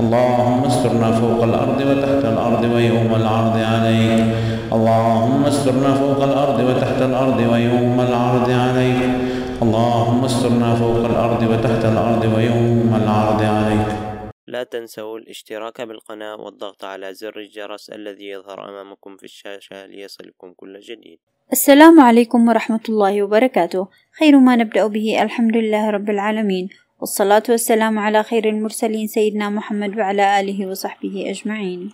اللهم استرنا فوق الأرض وتحت الأرض ويوم العرض عليك اللهم استرنا فوق الأرض وتحت الأرض ويوم العرض عليك اللهم استرنا فوق الأرض وتحت الأرض ويوم العرض عليك لا تنسوا الاشتراك بالقناة والضغط على زر الجرس الذي يظهر أمامكم في الشاشة ليصلكم كل جديد السلام عليكم ورحمة الله وبركاته خير ما نبدأ به الحمد لله رب العالمين والصلاة والسلام على خير المرسلين سيدنا محمد وعلى آله وصحبه أجمعين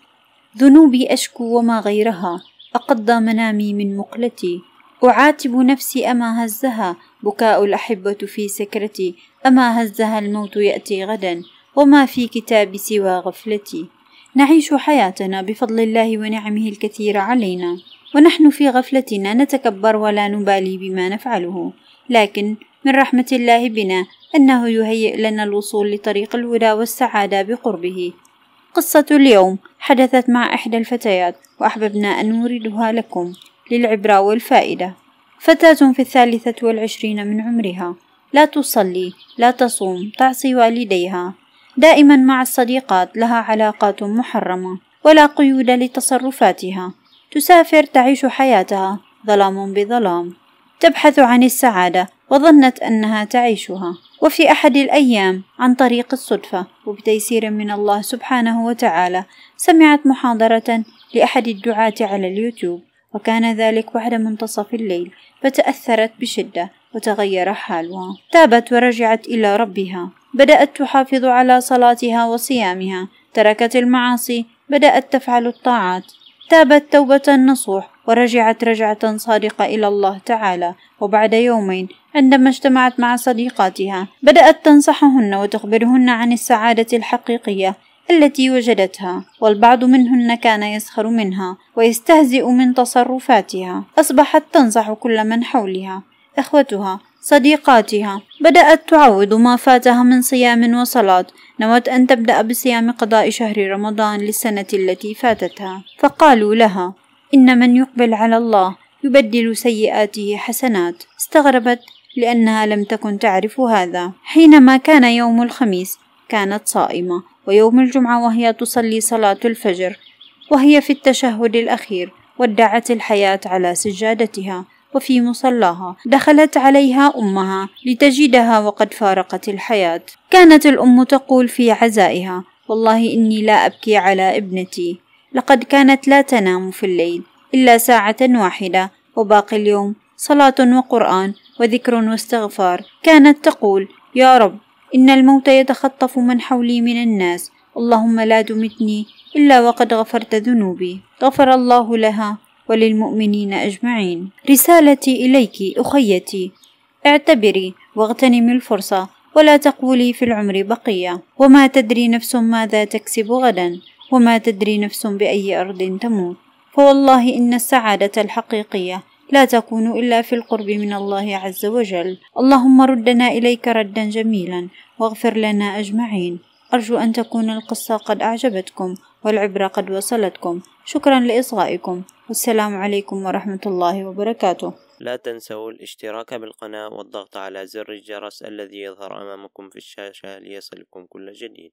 ذنوبي أشكو وما غيرها أقضى منامي من مقلتي أعاتب نفسي أما هزها بكاء الأحبة في سكرتي أما هزها الموت يأتي غدا وما في كتاب سوى غفلتي نعيش حياتنا بفضل الله ونعمه الكثير علينا ونحن في غفلتنا نتكبر ولا نبالي بما نفعله لكن من رحمة الله بنا أنه يهيئ لنا الوصول لطريق الهدى والسعادة بقربه قصة اليوم حدثت مع إحدى الفتيات وأحببنا أن نوردها لكم للعبرة والفائدة فتاة في الثالثة والعشرين من عمرها لا تصلي لا تصوم تعصي والديها دائما مع الصديقات لها علاقات محرمة ولا قيود لتصرفاتها تسافر تعيش حياتها ظلام بظلام تبحث عن السعادة وظنت أنها تعيشها وفي أحد الأيام عن طريق الصدفة وبتيسير من الله سبحانه وتعالى سمعت محاضرة لأحد الدعاة على اليوتيوب وكان ذلك بعد منتصف الليل فتأثرت بشدة وتغير حالها تابت ورجعت إلى ربها بدأت تحافظ على صلاتها وصيامها تركت المعاصي بدأت تفعل الطاعات تابت توبة نصوح ورجعت رجعة صادقة إلى الله تعالى وبعد يومين عندما اجتمعت مع صديقاتها بدأت تنصحهن وتخبرهن عن السعادة الحقيقية التي وجدتها والبعض منهن كان يسخر منها ويستهزئ من تصرفاتها أصبحت تنصح كل من حولها إخوتها صديقاتها بدأت تعوض ما فاتها من صيام وصلاة نوت أن تبدأ بصيام قضاء شهر رمضان للسنة التي فاتتها فقالوا لها إن من يقبل على الله يبدل سيئاته حسنات استغربت لأنها لم تكن تعرف هذا حينما كان يوم الخميس كانت صائمة ويوم الجمعة وهي تصلي صلاة الفجر وهي في التشهد الأخير ودعت الحياة على سجادتها وفي مصلاها دخلت عليها أمها لتجدها وقد فارقت الحياة كانت الأم تقول في عزائها والله إني لا أبكي على ابنتي لقد كانت لا تنام في الليل إلا ساعة واحدة وباقي اليوم صلاة وقرآن وذكر واستغفار كانت تقول يا رب إن الموت يتخطف من حولي من الناس اللهم لا دمتني إلا وقد غفرت ذنوبي غفر الله لها وللمؤمنين أجمعين رسالتي إليك أخيتي اعتبري واغتنمي الفرصة ولا تقولي في العمر بقية وما تدري نفس ماذا تكسب غدا وما تدري نفس بأي أرض تموت فوالله إن السعادة الحقيقية لا تكون إلا في القرب من الله عز وجل اللهم ردنا إليك ردا جميلا واغفر لنا أجمعين أرجو أن تكون القصة قد أعجبتكم والعبرة قد وصلتكم شكرا لإصغائكم والسلام عليكم ورحمة الله وبركاته لا تنسوا الاشتراك بالقناة والضغط على زر الجرس الذي يظهر أمامكم في الشاشة ليصلكم كل جديد